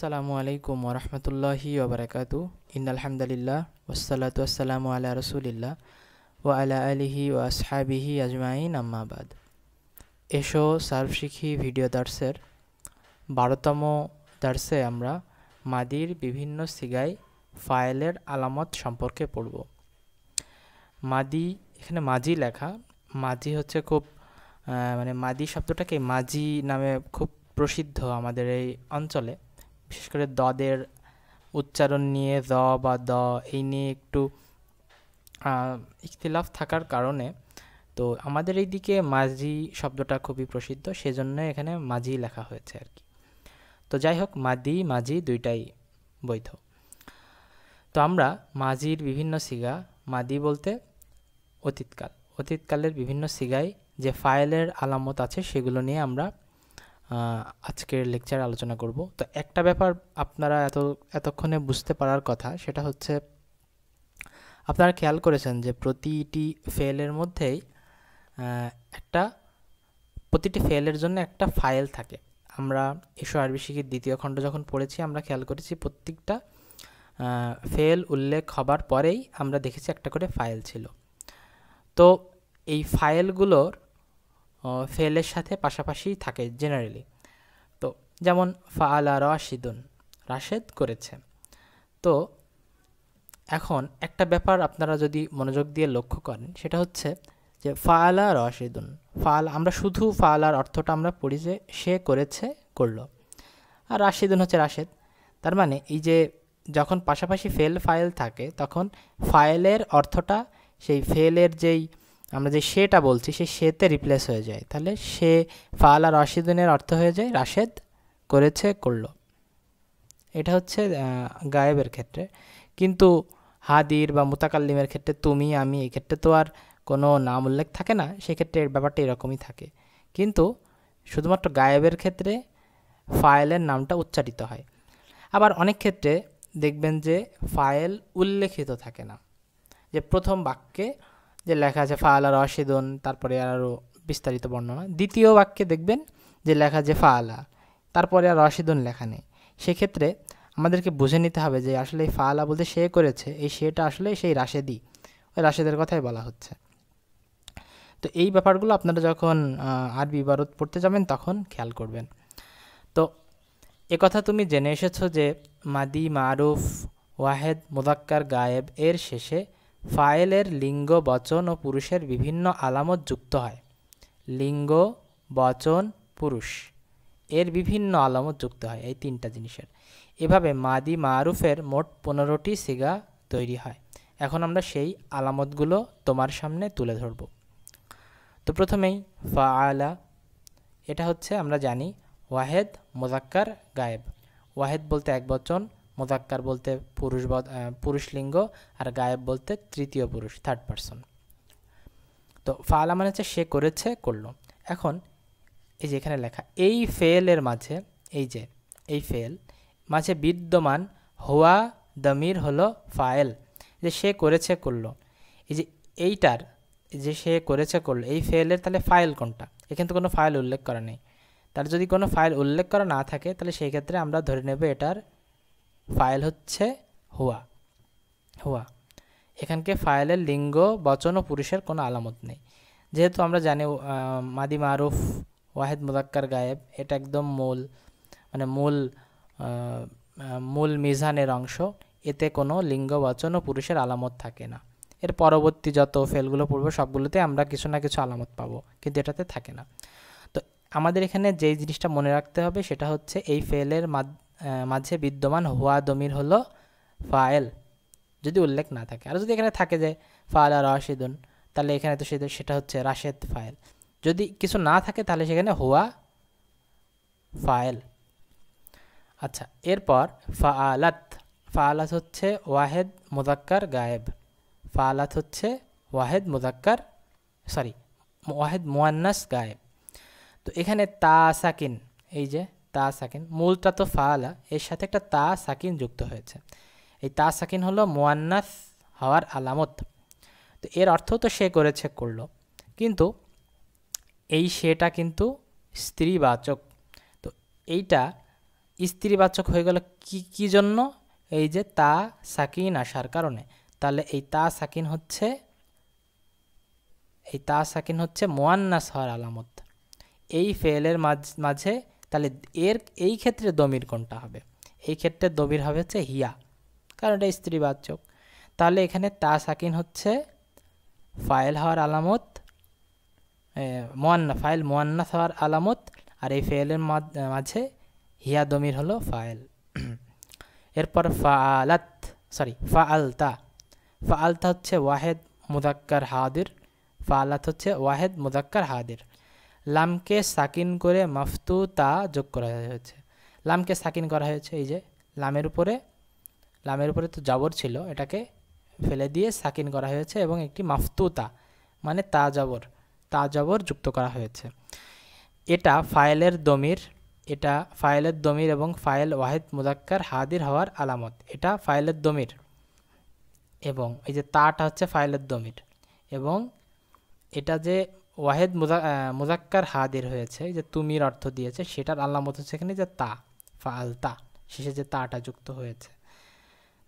আসসালামু আলাইকুম ওরহমতুল্লাহি ওবরাকাতু ইন আলহামদুলিল্লাহ ওসালাত আসসালামু আলা রসুলিল্লাহ ও আলা আলিহি ও আসহাবিহি আজমাইন আম্মাবাদ এসো সার্ফ শিখি ভিডিও দার্সের বারোতম দার্সে আমরা মাদির বিভিন্ন সিগায় ফাইলের আলামত সম্পর্কে পড়ব মাদি এখানে মাজি লেখা মাজি হচ্ছে খুব মানে মাদি শব্দটাকে মাজি নামে খুব প্রসিদ্ধ আমাদের এই অঞ্চলে বিশেষ করে দদের উচ্চারণ নিয়ে দ বা দ এই নিয়ে একটু ইখতিলাফ থাকার কারণে তো আমাদের এই দিকে মাঝি শব্দটা খুবই প্রসিদ্ধ সেজন্য এখানে মাঝি লেখা হয়েছে আর কি তো যাই হোক মাদি মাঝি দুইটাই বৈধ তো আমরা মাঝির বিভিন্ন সিগা মাদি বলতে অতীতকাল অতীতকালের বিভিন্ন সিগায় যে ফাইলের আলামত আছে সেগুলো নিয়ে আমরা আজকের লেকচার আলোচনা করব তো একটা ব্যাপার আপনারা এত এতক্ষণে বুঝতে পারার কথা সেটা হচ্ছে আপনারা খেয়াল করেছেন যে প্রতিটি ফেলের মধ্যেই একটা প্রতিটি ফেলের জন্য একটা ফাইল থাকে আমরা এসো আরবি শিখির দ্বিতীয় খণ্ড যখন পড়েছি আমরা খেয়াল করেছি প্রত্যেকটা ফেল উল্লেখ হবার পরেই আমরা দেখেছি একটা করে ফাইল ছিল তো এই ফাইলগুলোর ফেলের সাথে পাশাপাশি থাকে জেনারেলি তো যেমন ফালা রাশিদুন রাশেদ করেছে তো এখন একটা ব্যাপার আপনারা যদি মনোযোগ দিয়ে লক্ষ্য করেন সেটা হচ্ছে যে ফালা রাশিদুন ফাল আমরা শুধু ফালার অর্থটা আমরা পড়ি যে সে করেছে করলো আর রাশিদুন হচ্ছে রাশেদ তার মানে এই যে যখন পাশাপাশি ফেল ফাইল থাকে তখন ফাইলের অর্থটা সেই ফেলের যেই আমরা যে সেটা বলছি সে সেতে রিপ্লেস হয়ে যায় তাহলে সে ফাল আর রাশিদিনের অর্থ হয়ে যায় রাশেদ করেছে করল এটা হচ্ছে গায়েবের ক্ষেত্রে কিন্তু হাদির বা মুতাকাল্লিমের ক্ষেত্রে তুমি আমি এই ক্ষেত্রে তো আর কোনো নাম উল্লেখ থাকে না সেক্ষেত্রে ব্যাপারটা এরকমই থাকে কিন্তু শুধুমাত্র গায়েবের ক্ষেত্রে ফায়েলের নামটা উচ্চারিত হয় আবার অনেক ক্ষেত্রে দেখবেন যে ফায়েল উল্লেখিত থাকে না যে প্রথম বাক্যে যে লেখা আছে ফাল আর অসেদন তারপরে আরও বিস্তারিত বর্ণনা দ্বিতীয় বাক্যে দেখবেন যে লেখা আছে ফালা তারপরে আর অসেদন লেখা নেই সেক্ষেত্রে আমাদেরকে বুঝে নিতে হবে যে আসলে এই ফালা বলতে সে করেছে এই সেটা আসলে সেই রাশেদি ওই রাশেদের কথাই বলা হচ্ছে তো এই ব্যাপারগুলো আপনারা যখন আরবি ইবারত পড়তে যাবেন তখন খেয়াল করবেন তো কথা তুমি জেনে এসেছো যে মাদি মারুফ ওয়াহেদ মোদাক্কার গায়েব এর শেষে ফায়েলের লিঙ্গ বচন ও পুরুষের বিভিন্ন আলামত যুক্ত হয় লিঙ্গ বচন পুরুষ এর বিভিন্ন আলামত যুক্ত হয় এই তিনটা জিনিসের এভাবে মাদি মারুফের মোট পনেরোটি সিগা তৈরি হয় এখন আমরা সেই আলামতগুলো তোমার সামনে তুলে ধরব তো প্রথমেই ফা আলা এটা হচ্ছে আমরা জানি ওয়াহেদ মোজাক্কার গায়েব ওয়াহেদ বলতে এক বচন মোজাক্কার বলতে পুরুষ পুরুষ লিঙ্গ আর গায়েব বলতে তৃতীয় পুরুষ থার্ড পারসন তো ফালা মানে হচ্ছে সে করেছে করলো এখন এই যে এখানে লেখা এই ফেলের মাঝে এই যে এই ফেল মাঝে বিদ্যমান হোয়া দমির হলো ফায়েল যে সে করেছে করলো এই যে এইটার যে সে করেছে করলো এই ফেলের তাহলে ফাইল কোনটা এখানে তো কোনো ফাইল উল্লেখ করা নেই তার যদি কোনো ফাইল উল্লেখ করা না থাকে তাহলে সেই ক্ষেত্রে আমরা ধরে নেব এটার ফাইল হচ্ছে হুয়া হুয়া এখানকে ফাইলের লিঙ্গ বচন ও পুরুষের কোনো আলামত নেই যেহেতু আমরা জানি মাদি মারুফ ওয়াহেদ মুদাক্কার গায়েব এটা একদম মূল মানে মূল মূল মিজানের অংশ এতে কোনো লিঙ্গ বচন ও পুরুষের আলামত থাকে না এর পরবর্তী যত ফেলগুলো পড়ব সবগুলোতে আমরা কিছু না কিছু আলামত পাবো কিন্তু এটাতে থাকে না তো আমাদের এখানে যেই জিনিসটা মনে রাখতে হবে সেটা হচ্ছে এই ফেলের মাঝে বিদ্যমান হুয়া দমির হলো ফায়েল যদি উল্লেখ না থাকে আর যদি এখানে থাকে যে ফায়েল আর রাশিদুন তাহলে এখানে তো সেটা সেটা হচ্ছে রাশেদ ফায়েল যদি কিছু না থাকে তাহলে সেখানে হুয়া ফায়েল আচ্ছা এরপর ফালাত ফালাত হচ্ছে ওয়াহেদ মুজাক্কার গায়েব ফালাত হচ্ছে ওয়াহেদ মুজাক্কার সরি ওয়াহেদ মোয়ান্নাস গায়েব তো এখানে তা সাকিন এই যে তা সাকিন মূলটা তো ফালা এর সাথে একটা তা সাকিন যুক্ত হয়েছে এই তা সাকিন হলো মোয়ান্নাস হওয়ার আলামত তো এর অর্থ তো সে করেছে করলো কিন্তু এই সেটা কিন্তু স্ত্রীবাচক তো এইটা স্ত্রীবাচক হয়ে গেল কি কি জন্য এই যে তা সাকিন আসার কারণে তাহলে এই তা সাকিন হচ্ছে এই তা সাকিন হচ্ছে মোয়ান্নাস হওয়ার আলামত এই ফেলের মাঝে তাহলে এর এই ক্ষেত্রে দমির কোনটা হবে এই ক্ষেত্রে দমির হবে হচ্ছে হিয়া কারণ এটা স্ত্রীবাচক তাহলে এখানে তা সাকিন হচ্ছে ফাইল হওয়ার আলামত মোয়ান্না ফাইল মোয়ান্না হওয়ার আলামত আর এই ফেলের মাঝে হিয়া দমির হলো ফাইল এরপর ফাআলাত সরি ফাআলতা ফাআলতা হচ্ছে ওয়াহেদ মুদাক্কার হাদির ফাআলাত হচ্ছে ওয়াহেদ মুদাক্কার হাদির লামকে সাকিন করে মাফতু তা যোগ করা হয়েছে লামকে সাকিন করা হয়েছে এই যে লামের উপরে লামের উপরে তো জাবর ছিল এটাকে ফেলে দিয়ে সাকিন করা হয়েছে এবং একটি মাফতু তা মানে তা জাবর তা জবর যুক্ত করা হয়েছে এটা ফায়েলের দমির এটা ফায়েলের দমির এবং ফায়েল ওয়াহেদ মুদাক্কার হাদির হওয়ার আলামত এটা ফায়েলের দমির এবং এই যে তাটা হচ্ছে ফায়েলের দমির এবং এটা যে ওয়াহেদ মুজাক্কার হাদের হয়েছে যে তুমির অর্থ দিয়েছে সেটার আলামত হচ্ছে এখানে যে তা ফাল তা শেষে যে তাটা যুক্ত হয়েছে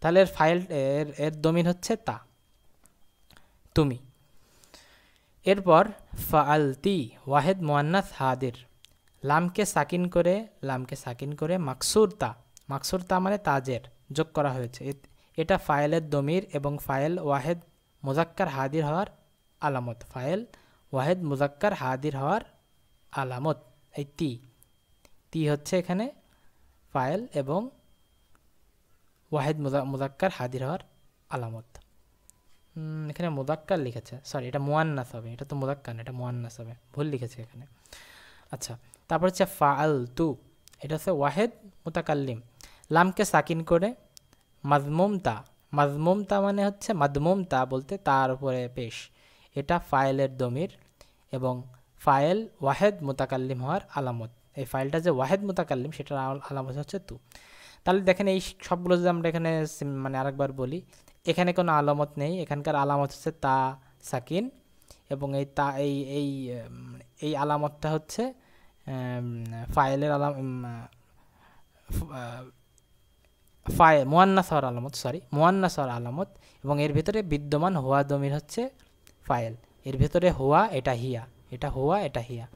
তাহলে এর ফাইল এর এর দমিন হচ্ছে তা তুমি এরপর ফালতি ওয়াহেদ মোয়ান্নাস হাদের লামকে সাকিন করে লামকে সাকিন করে মাকসুর তা মাকসুর তা মানে তাজের যোগ করা হয়েছে এটা ফায়েলের দমির এবং ফায়েল ওয়াহেদ মোজাক্কার হাদির হওয়ার আলামত ফায়েল ওয়াহেদ মুজাক্কার হাদির হওয়ার আলামত এই তি তি হচ্ছে এখানে ফায়েল এবং ওয়াহেদ মুজাক্কার হাদির হওয়ার আলামত এখানে মোদাক্কার লিখেছে সরি এটা মোয়ান্নাস হবে এটা তো মোদাক্কার এটা মোয়ান্নাস হবে ভুল লিখেছে এখানে আচ্ছা তারপর হচ্ছে ফাল তু এটা হচ্ছে ওয়াহেদ মুতাকাল্লিম লামকে সাকিন করে মাজমুমতা মাজমুমতা মানে হচ্ছে মাদমুমতা বলতে তার উপরে পেশ এটা ফাইলের দমির এবং ফায়েল ওয়াহেদ মোতাকাল্লিম হওয়ার আলামত এই ফাইলটা যে ওয়াহেদ মোতাকাল্লিম সেটার আলামত হচ্ছে তু তাহলে দেখেন এই সবগুলো যদি আমরা এখানে মানে আরেকবার বলি এখানে কোনো আলামত নেই এখানকার আলামত হচ্ছে তা সাকিন এবং এই তা এই এই এই আলামতটা হচ্ছে ফাইলের আলাম ফায় মোয়ান্না সর আলামত সরি মোয়ান্না সর আলামত এবং এর ভিতরে বিদ্যমান হওয়া দমির হচ্ছে ফাইল এর ভেতরে হোয়া এটা হিয়া এটা হোয়া এটা হিয়া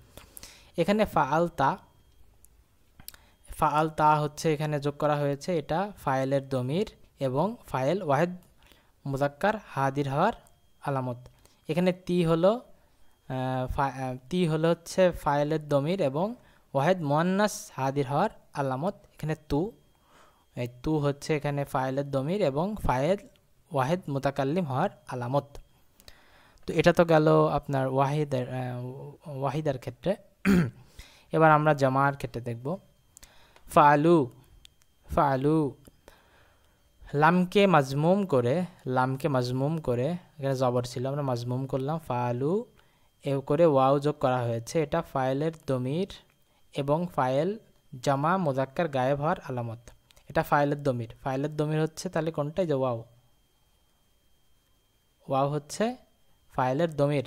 এখানে ফাআলতা ফাআল তা হচ্ছে এখানে যোগ করা হয়েছে এটা ফায়েলের দমির এবং ফায়েল ওয়াহেদ মুজাক্কার হাদির হওয়ার আলামত এখানে তি হলো তি হলো হচ্ছে ফায়েলের দমির এবং ওয়াহেদ মোয়ান্নাস হাদির হওয়ার আলামত এখানে তু তু হচ্ছে এখানে ফায়েলের দমির এবং ফায়েল ওয়াহেদ মুতাকাল্লিম হওয়ার আলামত তো এটা তো গেল আপনার ওয়াহিদের ওয়াহিদার ক্ষেত্রে এবার আমরা জামার ক্ষেত্রে দেখব ফালু ফালু লামকে মাজমুম করে লামকে মাজমুম করে এখানে জবর ছিল আমরা মাজমুম করলাম ফালু এ করে ওয়াও যোগ করা হয়েছে এটা ফাইলের দমির এবং ফাইল জামা মোজাক্কার গায়েব হওয়ার আলামত এটা ফাইলের দমির ফাইলের দমির হচ্ছে তাহলে কোনটাই যে ওয়াও ওয়াও হচ্ছে ফাইলের দমের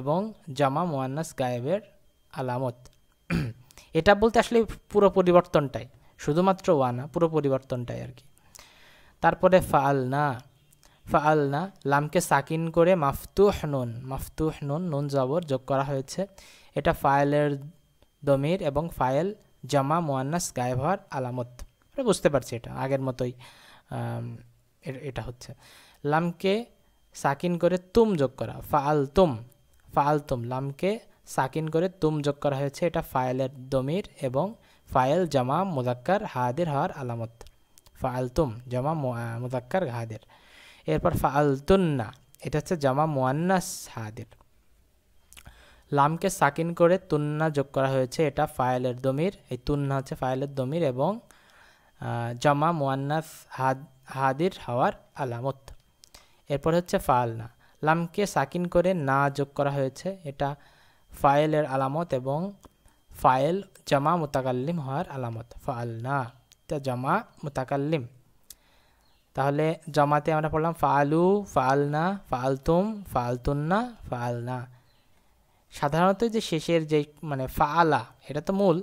এবং জামা মোয়ান্নাস গায়েবের আলামত এটা বলতে আসলে পুরো পরিবর্তনটাই শুধুমাত্র ওয়ানা পুরো পরিবর্তনটাই আর কি তারপরে ফাল না ফাল না লামকে সাকিন করে মাফতুহ নুন মাফতুহ নুন নুন জবর যোগ করা হয়েছে এটা ফায়েলের দমির এবং ফায়েল জামা মোয়ান্নাস গায়েব হওয়ার আলামত বুঝতে পারছি এটা আগের মতোই এটা হচ্ছে লামকে সাকিন করে তুম যোগ করা ফাল তুম ফাল তুম লামকে সাকিন করে তুম যোগ করা হয়েছে এটা ফায়েলের দমির এবং ফায়েল জামা মুজাক্কার হাদির হওয়ার আলামত ফাল তুম জামা মুজাক্কার হাদির এরপর ফাল তুন্না এটা হচ্ছে জামা মোয়ান্নাস হাদির লামকে সাকিন করে তুন্না যোগ করা হয়েছে এটা ফায়েলের দমির এই তুন্না হচ্ছে ফায়েলের দমির এবং জামা মোয়ান্নাস হাদ হাদির হওয়ার আলামত এরপর হচ্ছে ফাল না লামকে সাকিন করে না যোগ করা হয়েছে এটা ফায়েলের আলামত এবং ফায়েল জামা মোতাকাল্লিম হওয়ার আলামত ফাল না এটা জামা মোতাকাল্লিম তাহলে জমাতে আমরা পড়লাম ফালু ফালনা ফালতুম ফালতুন্না ফালনা সাধারণত যে শেষের যে মানে ফালা এটা তো মূল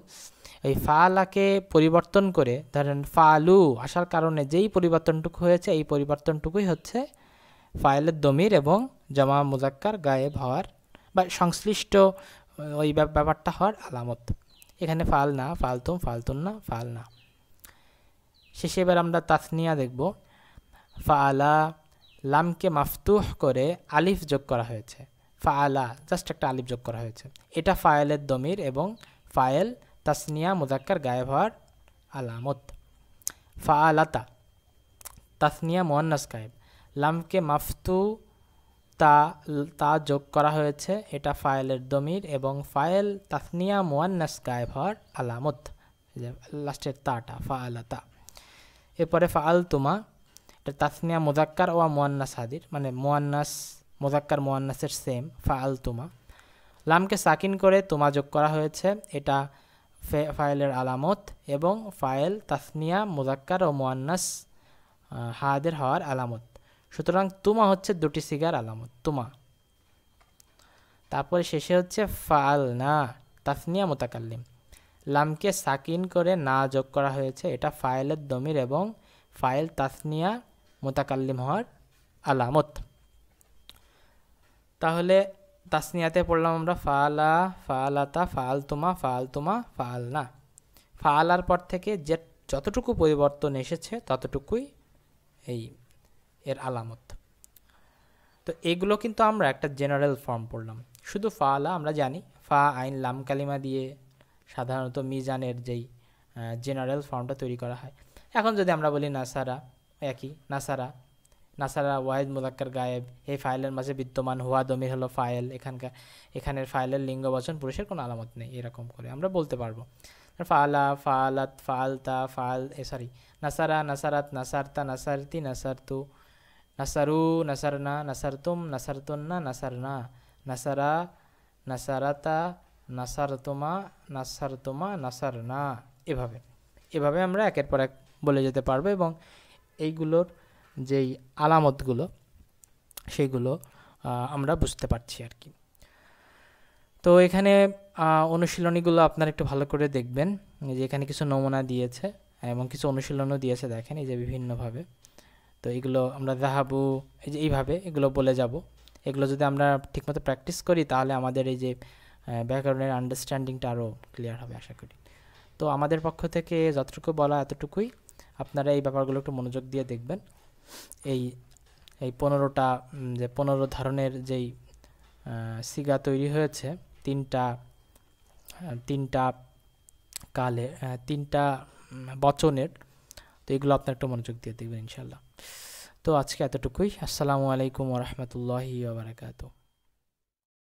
এই ফালাকে পরিবর্তন করে ধরেন ফালু আসার কারণে যেই পরিবর্তনটুকু হয়েছে এই পরিবর্তনটুকুই হচ্ছে ফাইলের দমির এবং জামা মুজাক্কার গায়েব হওয়ার বা সংশ্লিষ্ট ওই ব্যাপারটা হওয়ার আলামত এখানে ফাল না ফালতুম ফালতুন না ফাল না শেষে এবার আমরা তাসনিয়া দেখব আলা লামকে মাফতুহ করে আলিফ যোগ করা হয়েছে ফা আলা জাস্ট একটা আলিফ যোগ করা হয়েছে এটা ফায়েলের দমির এবং ফায়েল তাসনিয়া মুজাক্কার গায়েব হওয়ার আলামত ফা আলাতা তাসনিয়া মোহান্নাস গায়েব লামকে মাফতু তা তা যোগ করা হয়েছে এটা ফায়েলের দমির এবং ফায়েল তাফনিয়া মোয়ান্নাস গায়েব হওয়ার আলামত লাস্টের তাটা ফা তা এরপরে ফাআল তুমা এটা তাসনিয়া মোজাক্কার ওয়া মোয়ান্নাস হাদির মানে মোয়ান্নাস মোজাক্কার মোয়ান্নাসের সেম ফাআল তুমা লামকে সাকিন করে তুমা যোগ করা হয়েছে এটা ফায়েলের আলামত এবং ফায়েল তাসনিয়া মোজাক্কার ও মোয়ান্নাস হাদের হওয়ার আলামত সুতরাং তুমা হচ্ছে দুটি সিগার আলামত তুমা তারপরে শেষে হচ্ছে ফাল না তাফনিয়া মোতাকাল্লিম লামকে সাকিন করে না যোগ করা হয়েছে এটা ফাইলের দমির এবং ফাইল তাসনিয়া মোতাকাল্লিম হওয়ার আলামত তাহলে তাসনিয়াতে পড়লাম আমরা ফালা ফালাতা ফাল তুমা ফাল তুমা ফাল না ফালার পর থেকে যে যতটুকু পরিবর্তন এসেছে ততটুকুই এই এর আলামত তো এগুলো কিন্তু আমরা একটা জেনারেল ফর্ম পড়লাম শুধু ফা আলা আমরা জানি ফা আইন লাম কালিমা দিয়ে সাধারণত মিজানের যেই জেনারেল ফর্মটা তৈরি করা হয় এখন যদি আমরা বলি নাসারা একই নাসারা নাসারা ওয়াহেদ মোলাক্কার গায়েব এই ফাইলের মাঝে বিদ্যমান হুয়া দমির হলো ফাইল এখানকার এখানের ফাইলের লিঙ্গ বচন পুরুষের কোনো আলামত নেই এরকম করে আমরা বলতে পারবো ফালা ফালাত ফালতা ফাল এ সরি নাসারা নাসারাত নাসারতা নাসারতি নাসারতু নাসারু নাসারনা নাসারতুম নাসারতুন্না নাসারনা নাসারা নাসারাতা নাসারতুমা নাসারতুমা নাসারনা এভাবে এভাবে আমরা একের পর এক বলে যেতে পারবো এবং এইগুলোর যেই আলামতগুলো সেগুলো আমরা বুঝতে পারছি আর কি তো এখানে অনুশীলনীগুলো আপনারা একটু ভালো করে দেখবেন যে এখানে কিছু নমুনা দিয়েছে এবং কিছু অনুশীলনও দিয়েছে দেখেন এই যে বিভিন্নভাবে তো এগুলো আমরা দেখাবো এই যে এইভাবে এগুলো বলে যাব এগুলো যদি আমরা ঠিকমতো প্র্যাকটিস করি তাহলে আমাদের এই যে ব্যাকরণের আন্ডারস্ট্যান্ডিংটা আরও ক্লিয়ার হবে আশা করি তো আমাদের পক্ষ থেকে যতটুকু বলা এতটুকুই আপনারা এই ব্যাপারগুলো একটু মনোযোগ দিয়ে দেখবেন এই এই পনেরোটা যে পনেরো ধরনের যেই সিগা তৈরি হয়েছে তিনটা তিনটা কালে তিনটা বচনের তো এগুলো আপনার একটু মনোযোগ দিয়ে দেখবেন ইনশাল্লাহ তো আজকে এতটুকুই আসসালামু আলাইকুম ওরহমতুল্লাহি বারাকাতু